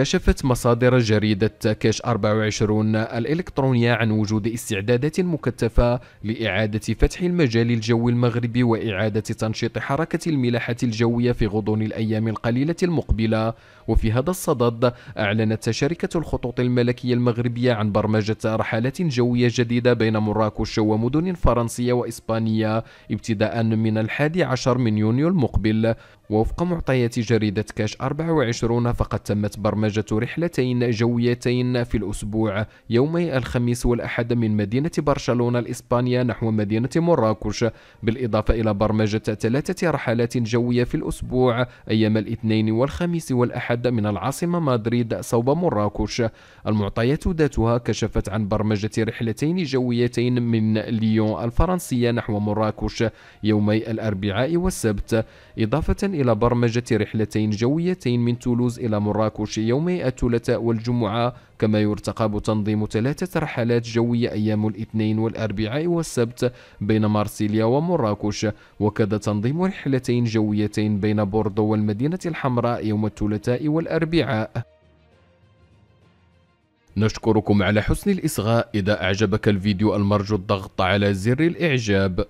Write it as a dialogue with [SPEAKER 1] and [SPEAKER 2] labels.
[SPEAKER 1] كشفت مصادر جريدة كاش 24 الإلكترونية عن وجود استعدادات مكثفة لإعادة فتح المجال الجوي المغربي وإعادة تنشيط حركة الملاحة الجوية في غضون الأيام القليلة المقبلة وفي هذا الصدد أعلنت شركة الخطوط الملكية المغربية عن برمجة رحلات جوية جديدة بين مراكش ومدن فرنسية وإسبانية ابتداء من الحادي عشر من يونيو المقبل ووفق معطيات جريدة كاش 24 فقد تمت برمجة رحلتين جويتين في الأسبوع يومي الخميس والأحد من مدينة برشلونة الإسبانية نحو مدينة مراكش بالإضافة إلى برمجة ثلاثة رحلات جوية في الأسبوع أيام الاثنين والخميس والأحد من العاصمة مدريد صوب مراكش المعطيات ذاتها كشفت عن برمجة رحلتين جويتين من ليون الفرنسية نحو مراكش يومي الأربعاء والسبت إضافة إلى برمجة رحلتين جويتين من تولوز إلى مراكش يومي الثلاثاء والجمعة كما يرتقب تنظيم ثلاثة رحلات جوية أيام الاثنين والأربعاء والسبت بين مارسيليا ومراكش وكذا تنظيم رحلتين جويتين بين بوردو والمدينة الحمراء يوم الثلاثاء والأربعاء نشكركم على حسن الإصغاء إذا أعجبك الفيديو المرجو الضغط على زر الإعجاب